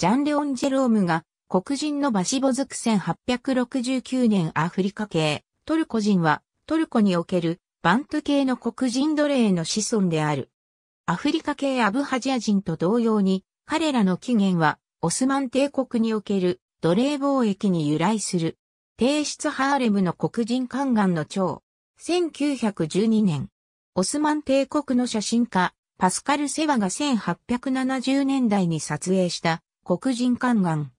ジャン・レオン・ジェロームが、黒人のバシボズク1869年アフリカ系、トルコ人は、トルコにおける、バント系の黒人奴隷の子孫である。アフリカ系アブハジア人と同様に、彼らの起源は、オスマン帝国における奴隷貿易に由来する。帝室ハーレムの黒人宦官の長。1912年。オスマン帝国の写真家、パスカル・セワが1870年代に撮影した黒人宦官。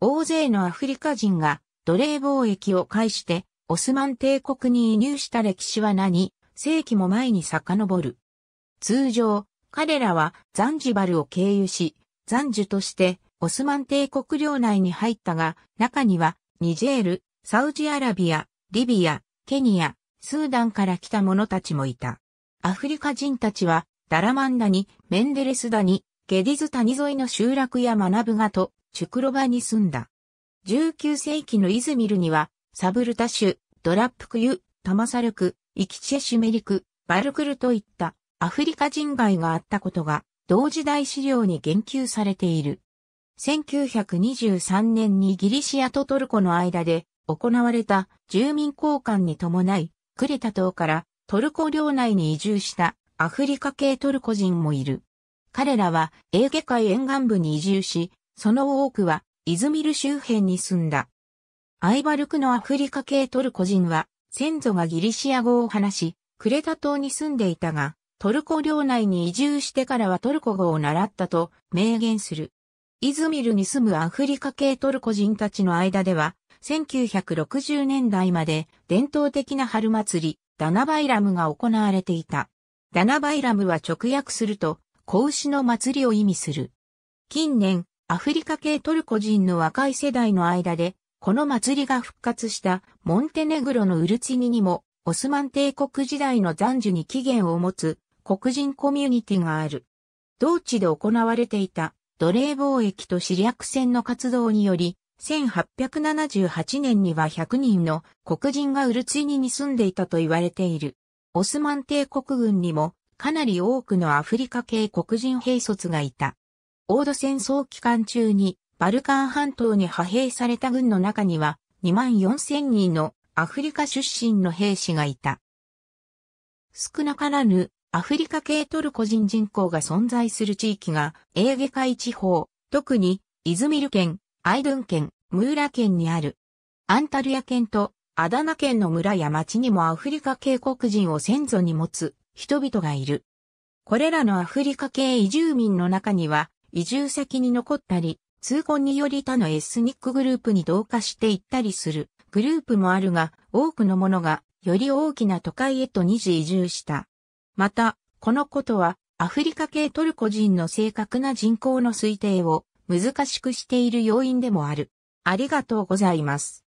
大勢のアフリカ人が奴隷貿易を介してオスマン帝国に移入した歴史は何世紀も前に遡る。通常、彼らはザンジバルを経由し、ザンジュとしてオスマン帝国領内に入ったが、中にはニジェール、サウジアラビア、リビア、ケニア、スーダンから来た者たちもいた。アフリカ人たちはダラマンダニ、メンデレスダニ、ゲディズ谷沿いの集落や学ぶがと、チュクロバに住んだ。19世紀のイズミルには、サブルタ州、ドラップクユ、タマサルク、イキチェシュメリク、バルクルといったアフリカ人街があったことが、同時代資料に言及されている。1923年にギリシアとトルコの間で行われた住民交換に伴い、クレタ島からトルコ領内に移住したアフリカ系トルコ人もいる。彼らはエーゲ海沿岸部に移住し、その多くはイズミル周辺に住んだ。アイバルクのアフリカ系トルコ人は、先祖がギリシア語を話し、クレタ島に住んでいたが、トルコ領内に移住してからはトルコ語を習ったと明言する。イズミルに住むアフリカ系トルコ人たちの間では、1960年代まで伝統的な春祭り、ダナバイラムが行われていた。ダナバイラムは直訳すると、子牛の祭りを意味する。近年、アフリカ系トルコ人の若い世代の間で、この祭りが復活したモンテネグロのウルチニにも、オスマン帝国時代の残樹に起源を持つ黒人コミュニティがある。同地で行われていた奴隷貿易と死略戦の活動により、1878年には100人の黒人がウルチニに住んでいたと言われている。オスマン帝国軍にもかなり多くのアフリカ系黒人兵卒がいた。オード戦争期間中にバルカン半島に派兵された軍の中には2万4千人のアフリカ出身の兵士がいた。少なからぬアフリカ系トルコ人人口が存在する地域がエーゲ海地方、特にイズミル県、アイドゥン県、ムーラ県にある。アンタルヤ県とアダナ県の村や町にもアフリカ系黒人を先祖に持つ人々がいる。これらのアフリカ系移住民の中には、移住先に残ったり、通婚により他のエスニックグループに同化していったりするグループもあるが、多くのものがより大きな都会へと二次移住した。また、このことはアフリカ系トルコ人の正確な人口の推定を難しくしている要因でもある。ありがとうございます。